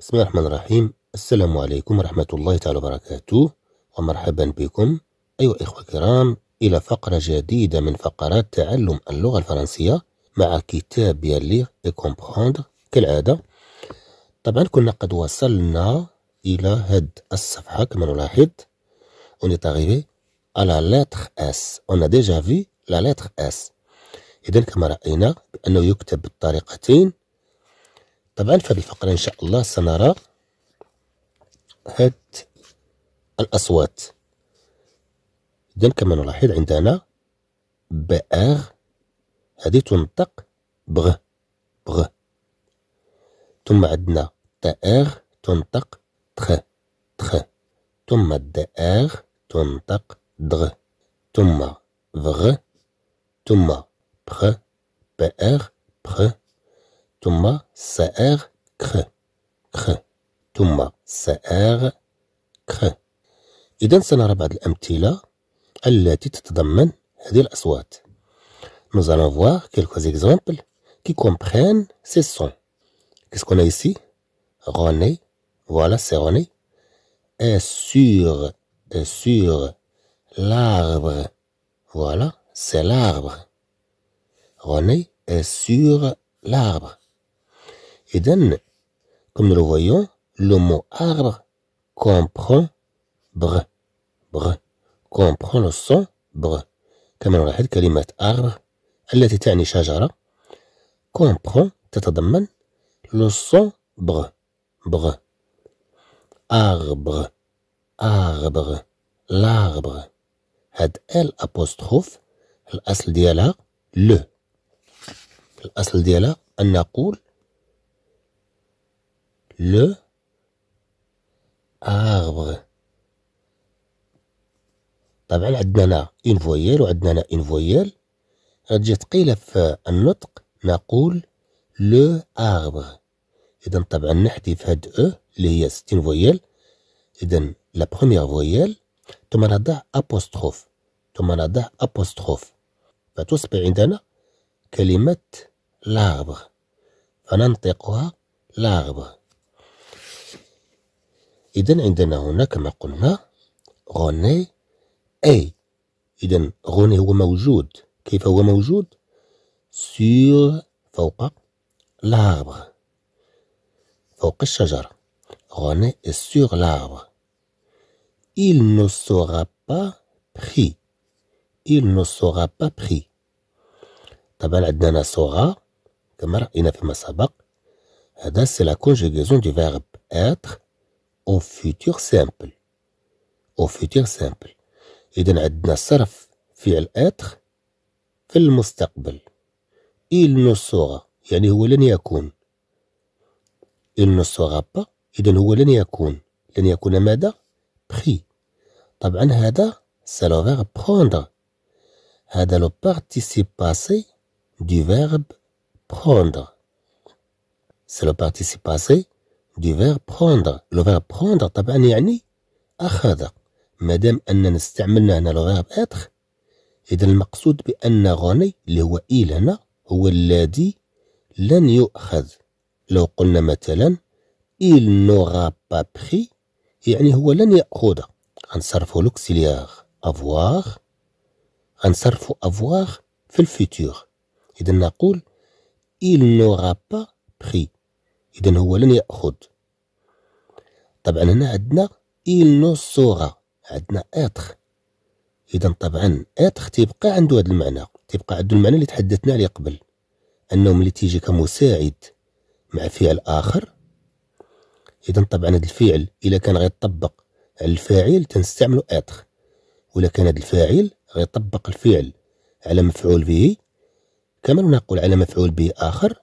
بسم الله الرحمن الرحيم السلام عليكم ورحمة الله تعالى وبركاته ومرحبا بكم أيها الإخوة الكرام إلى فقرة جديدة من فقرات تعلم اللغة الفرنسية مع كتاب يليغ كومبروندر كالعادة طبعا كنا قد وصلنا إلى هاد الصفحة كما نلاحظ on est arrivé à la lettre S on a déjà vu la lettre S إذا كما رأينا بأنه يكتب بالطريقتين طبعا في هذه الفقرة إن شاء الله سنرى هاد الأصوات إذا كما نلاحظ عندنا بآغ هذه تنطق بغ بغ ثم عندنا تآغ تنطق تخ تخ ثم الدآغ تنطق دغ ثم فغ ثم بخ بآغ بخ ثم ser كر كر ثم سر كر إذا سنرى بعض الأمثلة التي تتضمن هذه الأصوات Nous allons voir quelques exemples qui comprennent ces sons. Qu'est-ce qu'on a ici René, voilà c'est René. Est sur, est sur l'arbre, voilà c'est l'arbre. René est sur l'arbre. Comme nous le voyons, le mot arbre comprend br, br, comprend le son br. Comme nous l'avons dit, arbre, elle été une comprend, le son br, br. Arbre, arbre, l'arbre. Had elle apostrophe, Le. le. L'asl le arbre طبعا عندنا لا اون فويال وعندنا لا اون فويال غتجي ثقيله في النطق نقول لو اربغ اذا طبعا نحذف هاد او اللي هي ستين فويال اذا لا بروميير فويال ثم نضع ابوستروف ثم نضع ابوستروف فتصبح عندنا كلمه لاربغ فننطقها لاربغ إذا عندنا هنا كما قلنا غوني أي إذا غوني هو موجود كيف هو موجود سور فوق لاربر فوق الشجرة غوني سور لاربر il ne sera pas pris il ne sera pas pris طبعا عندنا sera كما رأينا فيما سبق هذا سي لا كونجيغيزون دو فيرب اتر اون فيتور سامبل اون فيتور سامبل إذا عندنا صرف فعل أتر في المستقبل إل نو سوغا يعني هو لن يكون إل نو سوغا با إذا هو لن يكون لن يكون ماذا؟ بخي طبعا هذا سا فيرب بخوندر هذا لو بارتيسيب باسي دو فيرب بخوندر سالو لو بارتيسيب باسي دي فيرب بروندر لو فيرب بروندر طبعا يعني أخذ مادام أننا استعملنا هنا لو فيرب إتخ إذا المقصود بأن غني اللي هو إيل هنا هو الذي لن يؤخذ لو قلنا مثلا إيل نوغا با بخي يعني هو لن يأخذ غنصرفو لوكسيليغ افواغ غنصرفو افواغ في الفيتور إذا نقول il n'aura pas pris إذا هو لن يأخذ طبعا هنا عندنا il ne sera عندنا إتخ إذا طبعا إتخ تيبقى عنده هذا المعنى تيبقى عنده المعنى اللي تحدثنا عليه قبل أنه ملي تيجي كمساعد مع فعل آخر إذا طبعا هذا الفعل إلا كان غيطبق على الفاعل تنستعملو إتخ ولا كان هذا الفاعل غيطبق الفعل على مفعول به كما نقول على مفعول به آخر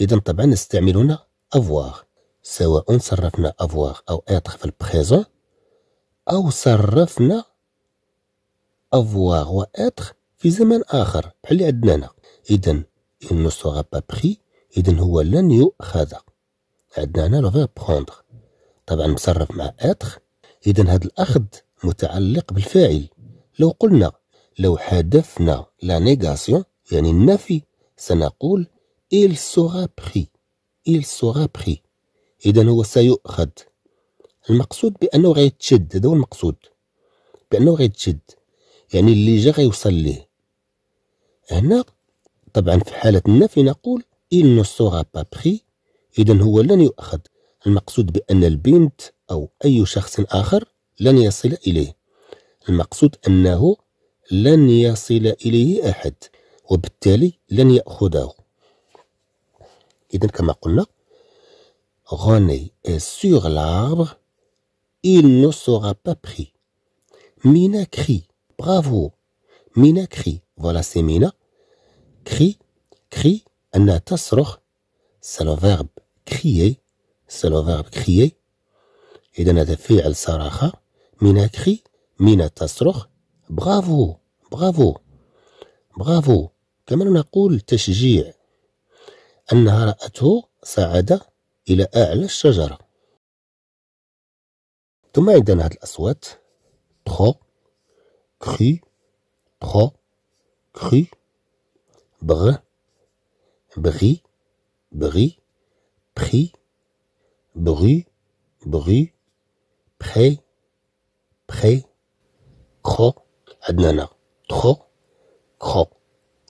إذا طبعا نستعمل هنا افواغ سواء صرفنا افواغ او اتر في البريزون او صرفنا افواغ و اتر في زمن اخر بحال اللي عندنا هنا اذا il ne sera pas pris اذا هو لن يؤخذ عندنا هنا لو فيرب بروندر طبعا مصرف مع اتر اذا هذا الاخذ متعلق بالفاعل لو قلنا لو حذفنا لا نيغاسيون يعني النفي سنقول il sera pris il sera pris إذا هو سيؤخذ المقصود بأنه غيتشد هذا هو المقصود بأنه غيتشد يعني اللي جا غيوصل ليه هنا طبعا في حالة النفي نقول il ne sera pas pris إذا هو لن يؤخذ المقصود بأن البنت أو أي شخص آخر لن يصل إليه المقصود أنه لن يصل إليه أحد وبالتالي لن يأخذه إذن كما قلنا غني سيغ لاربر إل نو سوغا با بخي مينا كخي برافو مينا كخي فوالا سي مينا كخي كخي أنها تصرخ سلو فيرب كخيي سلو فيرب كخيي إذن هذا فعل صراخة مينا كخي مينا تصرخ برافو برافو برافو كما نقول تشجيع أنها رأته صعد إلى أعلى الشجرة ثم عندنا هاد الأصوات تخو كخي تخو كخي بغ بغي بغي بخي بغي بغي بخي بخي كخو عندنا هنا تخو كخو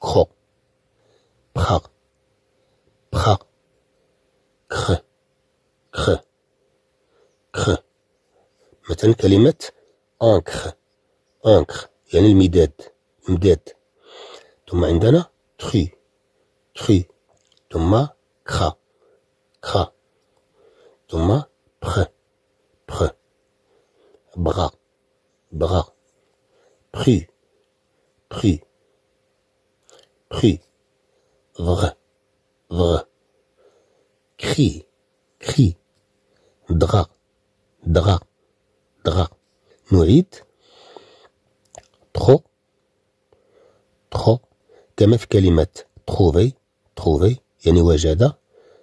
كخو بخا bra cr, cr, cr. Maintenant, kalimat, encre, encre, yani l'midad, mded. toma indana, tru, tru. toma, kra, kra, toma, pr, pr. Bras, bras. Pri, pri. Pri, vrai. ضغ كخي كخي دغا دغا دغا نعيد تخو تخو كما في كلمة تخوفي تخوفي يعني وجد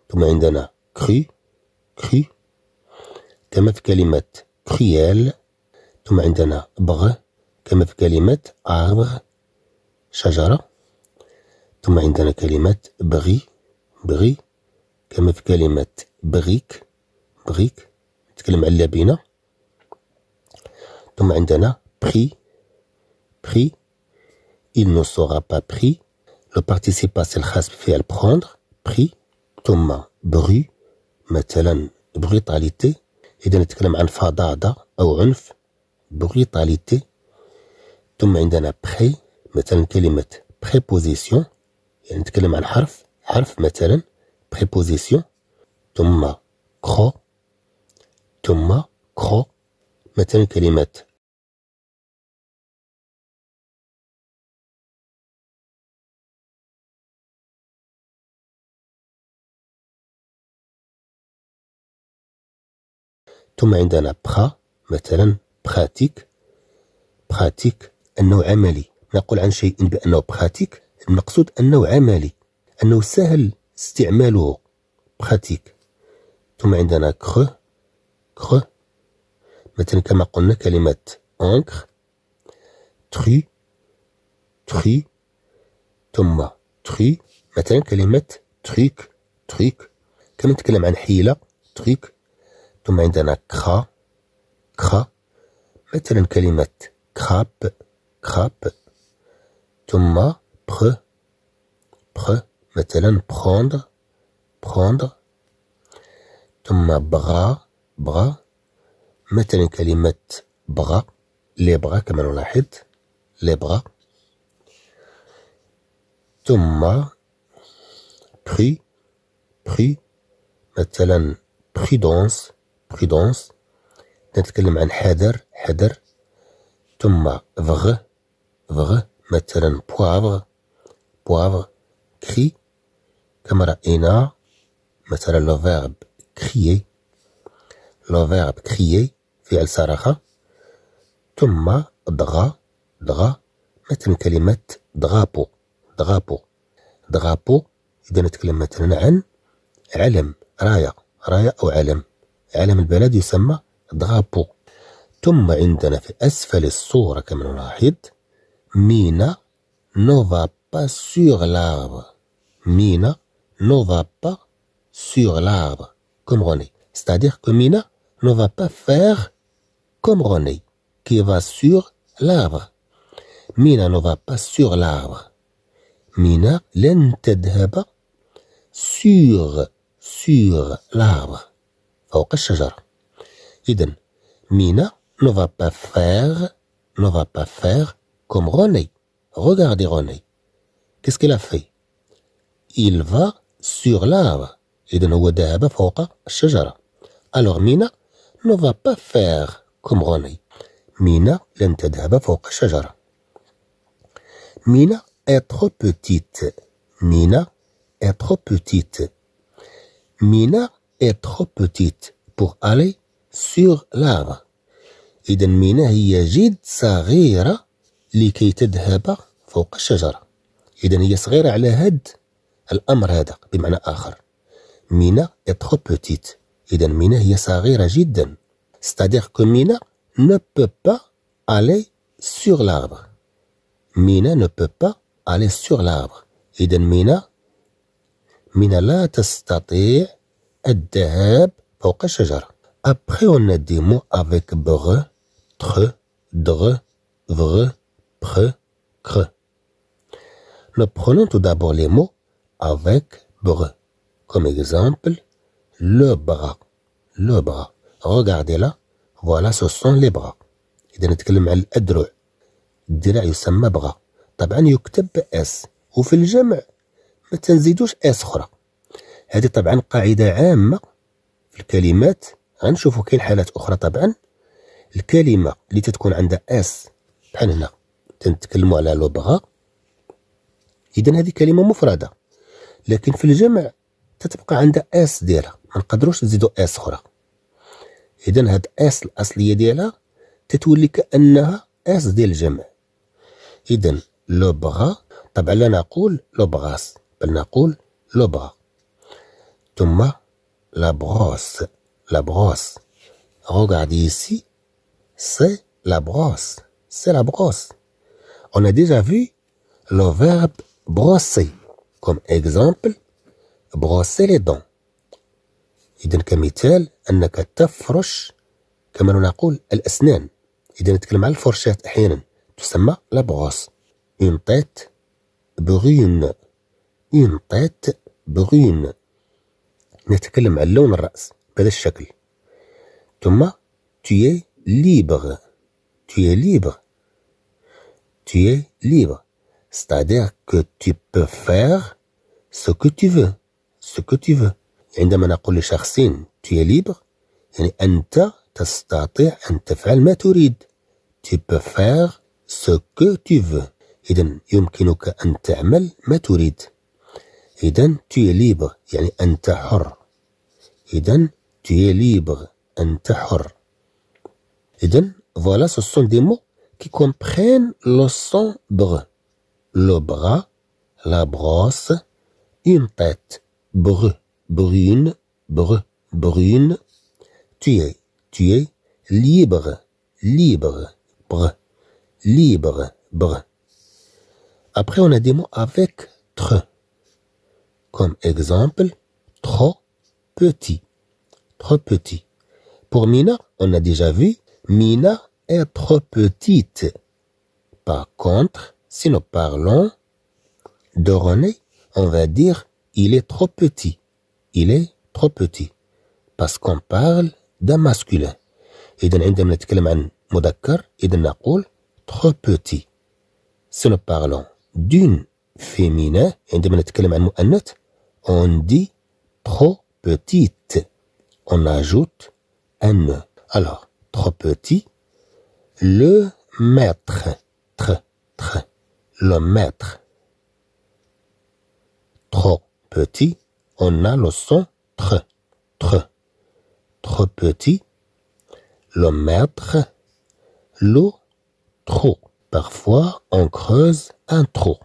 ثم عندنا كخي كخي كما في كلمة كخيال ثم عندنا بغ كما في كلمة عرب شجرة ثم عندنا كلمة بغي بغي كما في كلمة بغيك بغيك نتكلم على اللبنة ثم عندنا بخي بخي il ne sera pas pris لو participe passé الخاص بفعل prendre pris ثم بغي مثلا بغيطاليتي إذا نتكلم عن فضاضة أو عنف بغيطاليتي ثم عندنا بخي مثلا كلمة بريبوزيسيون يعني نتكلم عن حرف حرف مثلا بريبوزيسيون ثم كرو ثم كرو مثلا كلمات ثم عندنا بخا مثلا براتيك براتيك أنه عملي نقول عن شيء بأنه براتيك المقصود أنه عملي أنه سهل استعماله براتيك ثم عندنا كرو كرو مثلا كما قلنا كلمة أنكر تري تري ثم تري مثلا كلمة تريك تريك كما نتكلم عن حيلة تريك ثم عندنا كرا كرا مثلا كلمة كراب كراب ثم بخ بخ Prendre, prendre. Toma bras, bras. Mettez-le en calimette bras, les bras, comme on LA tête les bras. Toma prix, prix. Mettez-le en prudence, prudence. Nettez-le en heder, heder. Toma vre, vre. Mettez-le en poivre, poivre. كري كما رأينا مثلا لو فيرب كريي لو فيرب كريي فعل صرخة ثم دغا دغا مثلا كلمة دغابو دغابو دغابو إذا نتكلم مثلا عن علم راية راية أو علم علم البلد يسمى دغابو ثم عندنا في أسفل الصورة كما نلاحظ مينا نوفا pas sur l'arbre. Mina ne va pas sur l'arbre, comme René. C'est-à-dire que Mina ne va pas faire comme René, qui va sur l'arbre. Mina ne va pas sur l'arbre. Mina l'entedheba sur, sur l'arbre. فوق Mina ne va pas faire, ne va pas faire comme René. Regardez René qu'est-ce qu'il a fait Il va sur l'arbre. Alors Mina ne va pas faire comme roné. Mina Mina est trop petite. Mina est trop petite. Mina est trop petite pour aller sur l'arbre. Mina مينا هي جد صغيرة لكي تذهب فوق الشجرة إذا هي صغيرة على هاد الأمر هذا بمعنى آخر مينا إتخو بوتيت إذا مينا هي صغيرة جدا ستادير كو مينا نو بو با الي سور l'arbre. مينا نو بو با الي سور l'arbre. إذا مينا مينا لا تستطيع الذهاب فوق الشجرة. Après on a des mots avec bre, tre, dre, vre, pre, Nous prenons tout d'abord les mots avec bre. Comme exemple, le bras. Le bras. Regardez là. Voilà, ce sont les bras. إذا نتكلم على الأدرع. الدراع يسمى بغا. طبعا يكتب بأس. وفي الجمع ما تنزيدوش اس اخرى هذه طبعا قاعده عامه في الكلمات غنشوفو كاين حالات اخرى طبعا الكلمه اللي تتكون عندها اس بحال هنا تنتكلمو على لو بغا اذا هذه كلمه مفرده لكن في الجمع تتبقى عندها اس ديالها ما نقدروش نزيدو اس اخرى اذا هاد اس الاصليه ديالها تتولي كانها اس ديال الجمع اذا لو بغا طبعا لا نقول لو بغاس بل نقول لو بغا ثم لا بغوس لا بغوس regardez ici c'est la brosse c'est la brosse on a déjà vu le verbe brosser comme example brosser les dents إذا كمثال أنك تفرش كما نقول الأسنان إذا نتكلم على الفرشاة أحيانا تسمى لا لابغوس اون تيت بغين اون تيت بغين نتكلم على لون الرأس بهذا الشكل ثم tu es libre tu es libre tu es libre C'est-à-dire que tu peux faire ce que tu veux, ce que tu veux. عندما نقول لشخص tu es libre يعني أنت تستطيع أن تفعل ما تريد tu peux faire ce que tu veux إذا يمكنك أن تعمل ما تريد إذا tu es libre يعني أنت حر إذا tu es libre أنت حر إذا voilà ce sont des mots qui comprennent le sombre le bras, la brosse, une tête, bru, brune, br brune. Tu es, tu es libre, libre, br, libre, br. Après, on a des mots avec tre. Comme exemple, trop petit, trop petit. Pour Mina, on a déjà vu, Mina est trop petite. Par contre, si nous parlons de René, on va dire il est trop petit. Il est trop petit. Parce qu'on parle d'un masculin. Et d'un et d'un trop petit. Si nous parlons d'une féminin on dit trop petite. On ajoute un e. Alors, trop petit, le maître, très, le maître. Trop petit, on a le son tre »,« Trop petit, le maître, l'eau, trop. Parfois, on creuse un trou.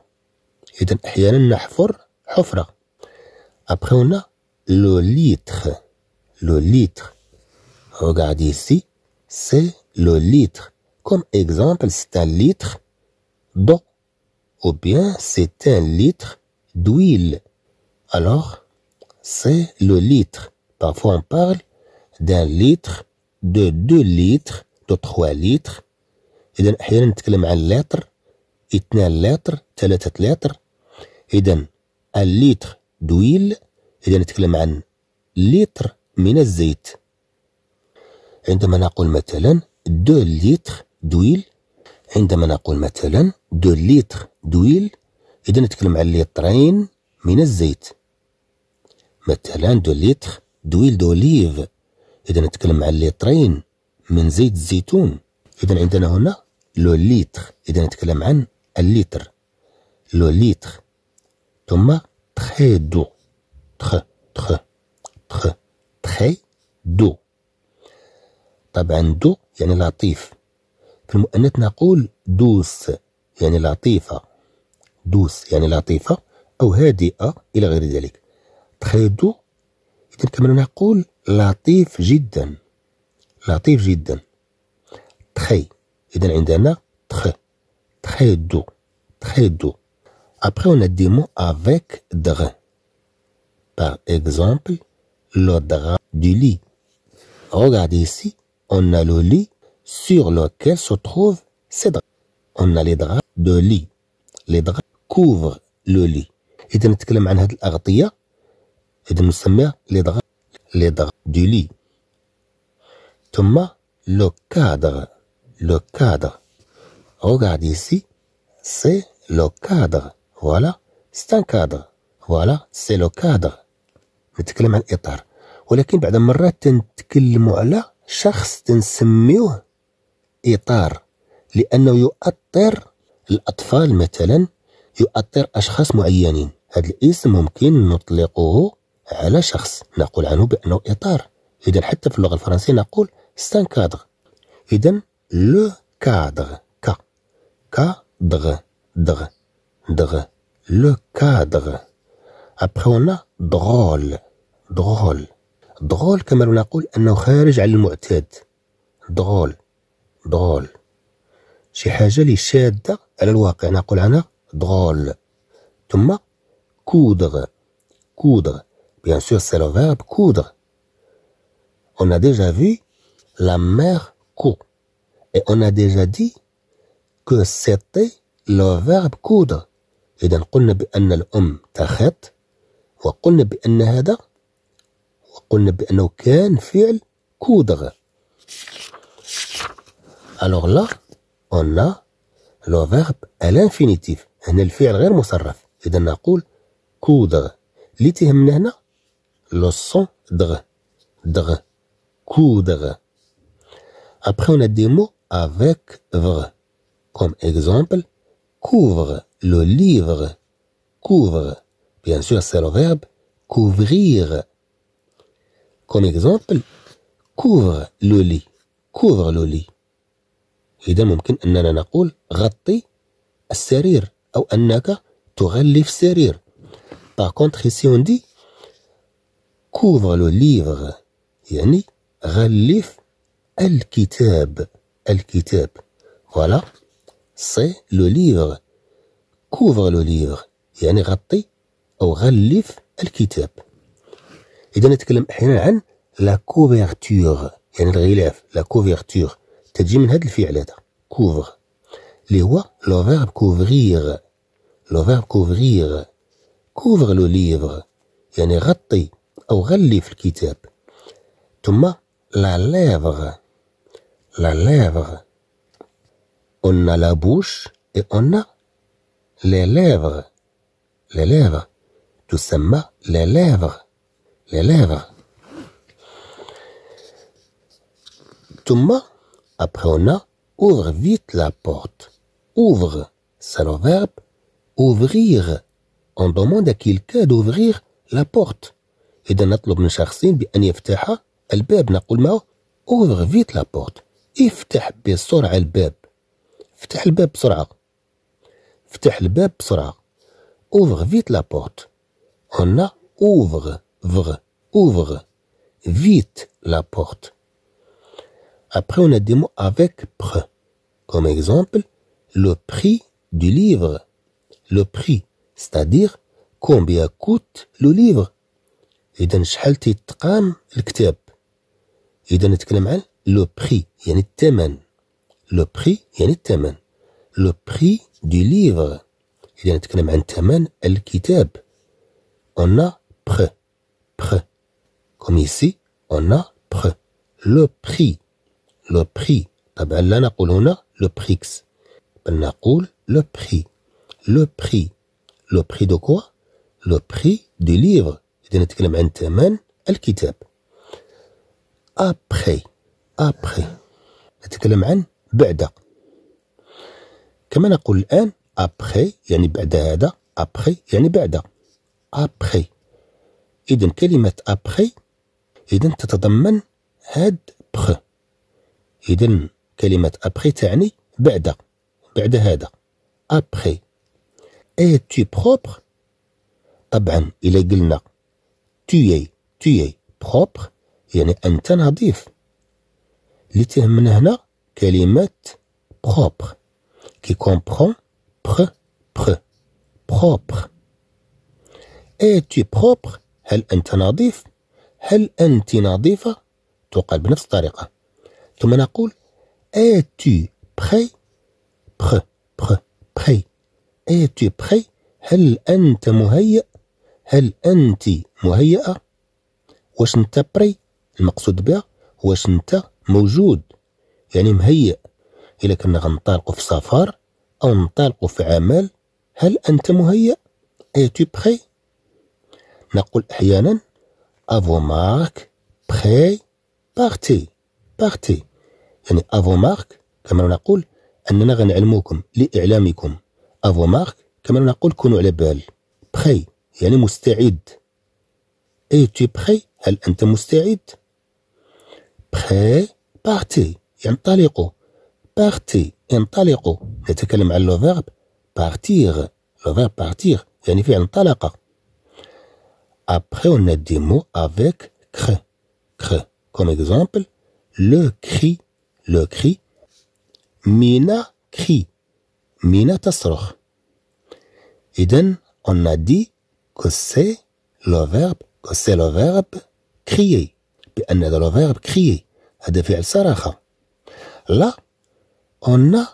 Après, on a le litre. Le litre. Regarde ici, c'est le litre. Comme exemple, c'est un litre d'eau. ou bien c'est un litre d'huile. Alors, c'est le litre. Parfois, on parle d'un litre, de deux litres, de trois litres. إذا أحيانا نتكلم عن لتر اثنان لتر ثلاثة لتر إذا اللتر دويل إذا نتكلم عن لتر من الزيت عندما نقول مثلا دو لتر دويل عندما نقول مثلا دو ليتر دويل إذا نتكلم على ليترين من الزيت مثلا دو ليتر دويل دوليف إذا نتكلم على ليترين من زيت الزيتون إذا عندنا هنا لو ليتر إذا نتكلم عن الليتر لو ليتر ثم تخي دو تخ تخ تخ تخي دو طبعا دو يعني لطيف في المؤنث نقول دوس Il y a une latifa. Douce. Il y a une latifa. Ou, il est a une latifa. Très doux. Il y a une latif gitane. Latif gitane. Très. Il y a Très. Très doux. Très doux. Après, on a des mots avec drin. Par exemple, le drap du lit. Regardez ici. On a le lit sur lequel se trouvent ces draps. On a les draps. دو لي لي دغ كوفر لو لي اذا نتكلم عن هذه الاغطيه اذا نسميها لي دغ لي دغ دو لي ثم لو كادر لو كادر regarde ici سي لو كادر فوالا سي ان كادر فوالا سي لو كادر نتكلم عن اطار ولكن بعد المرات تنتكلموا على شخص تنسميوه اطار لانه يؤطر الأطفال مثلا يؤطر أشخاص معينين هذا الاسم ممكن نطلقه على شخص نقول عنه بأنه إطار إذا حتى في اللغة الفرنسية نقول سان كادغ إذا لو كادغ كا كادغ دغ دغ لو كادغ ابخي on دغول دغول دغول كما نقول أنه خارج عن المعتاد دغول دغول شي حاجه لي شاده على الواقع نقول انا دغول ثم كودغ كودغ بيان سور سي لو فيرب كودغ اون ا ديجا في لا مير كو اي اون ا ديجا دي كو سيتي لو فيرب كودغ اذا قلنا بان الام تخط وقلنا بان هذا وقلنا بانه كان فعل كودغ الوغ لا on a le verbe à l'infinitif هنا الفعل غير مصرف إذا نقول كودغ اللي تهمنا هنا Le son, دغ دغ coudre. Après, on a des mots avec vre. Comme exemple, couvre le livre. Couvre. Bien sûr, c'est le verbe couvrir. Comme exemple, couvre le lit. Couvre le lit. إذا ممكن أننا نقول غطي السرير أو أنك تغلف السرير Par contre, ici on dit couvre le livre يعني غلف الكتاب الكتاب Voilà, c'est le livre. Couvre le livre يعني غطي أو غلف الكتاب إذا نتكلم أحيانا عن لا couverture يعني الغلاف لا couverture تجي من هاد الفعل هذا كوفغ اللي هو لو فيرب كوفغيغ لو فيرب كوفغيغ كوفغ لو ليفغ يعني غطي او غلي في الكتاب ثم لا ليفغ لا ليفغ اون لا بوش اي اون لي ليفغ لي ليفغ تسمى لي ليفغ لي ليفغ ثم a ouvre vite la porte. Ouvre, c'est le verbe ouvrir. On demande à quelqu'un d'ouvrir la porte. Et إذا نطلب من شخصين بأن يفتح الباب نقول ouvre vite la porte. افتح بسرعة الباب. افتح الباب بسرعة. افتح الباب بسرعة. ouvre vite la porte. On a ouvre, ouvre, ouvre vite la porte. Après, on a des avec pre, comme exemple, le prix du livre, le prix, c'est-à-dire combien coûte le livre? Et dans ce haltey le kitab, et dans lequel est le prix, il y en est le prix, il y en est le prix du livre, il y en est quand même un tellement, el kitab. On a pre, pre, comme ici, on a pre, le prix. Le prix. Taballa, n'a koulouna, le prix. Ben, n'a koul, le prix. Le prix. Le prix de quoi? Le prix du livre. Et d'un, t'éclairme un, t'a man, kitab. Après. Après. Et d'un, t'éclairme un, bada. Kaman, n'a koul, un, après, y'en y'a bada, aada. Après, y'en y'a bada. Après. Et d'un, kalimat après. Et d'un, t'a t'a t'a d'aman, إذن كلمة أبخي تعني بعد بعد هذا أبخي إي تي بروبر طبعا إلى قلنا تيي تيي بروبر يعني أنت نظيف اللي تهمنا هنا كلمة بروبر كي كومبخون بخ بخ بروبر إي تي بروبر هل أنت نظيف؟ هل أنت نظيفة؟ تقال بنفس الطريقة ثم نقول اتو بخي بخ بخ بخي اتو بخي هل أنت مهيأ هل أنت مهيئة واش أنت بري المقصود بها واش أنت موجود يعني مهيئ إلا كنا غنطلقوا في سفر أو نطلقوا في عمل هل أنت اتو بخي نقول أحيانا افو مارك بخي بارتي بارتي يعني افو مارك كما نقول اننا غنعلموكم لاعلامكم افو مارك كما نقول كونوا على بال بخي يعني مستعد اي تي بخي هل انت مستعد بخي بارتي ينطلقوا بارتي انطلقوا نتكلم على لو فيرب بارتيغ لو فيرب بارتيغ يعني فعل انطلق ابخي on a des كخ كخ cre. Cre. le cri le cri مينا cri مينا تصرخ إذن on دي dit que c'est le verbe que c'est le verbe crier بأن هذا le verbe crier هذا فعل صراخة لا on a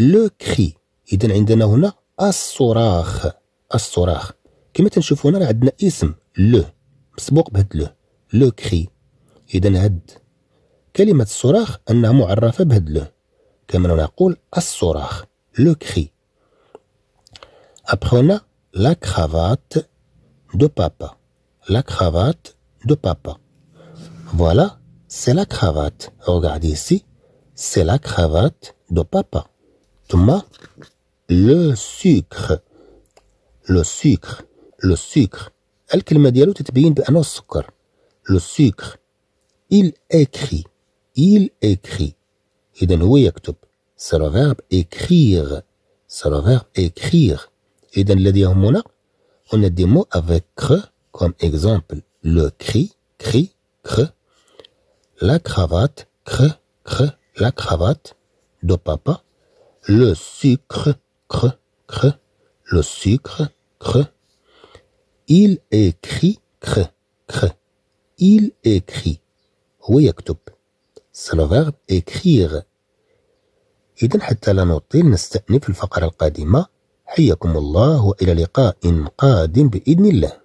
le cri إذن عندنا هنا الصراخ الصراخ كما تنشوف هنا عندنا اسم لو مسبوق بهذا لو لو كري إذن هاد Le cri. Après on a la cravate de papa. La cravate de papa. Voilà, c'est la cravate. Regardez ici, c'est la cravate de papa. Thomas, le sucre. Le sucre. Le sucre. Elle ديالو Le sucre. Il écrit il écrit. Et le C'est le verbe écrire. C'est le verbe écrire. Et dans le mona, on a des mots avec cre, comme exemple le cri, cri, cre, la cravate, cre, cre, la cravate de papa, le sucre, cre, cre, le sucre, cre. Il écrit, cre, cre. Il écrit. Oui, tout سلوفر إكريغ إذا حتى لا نطيل نستأنف الفقرة القادمة حياكم الله وإلى لقاء قادم بإذن الله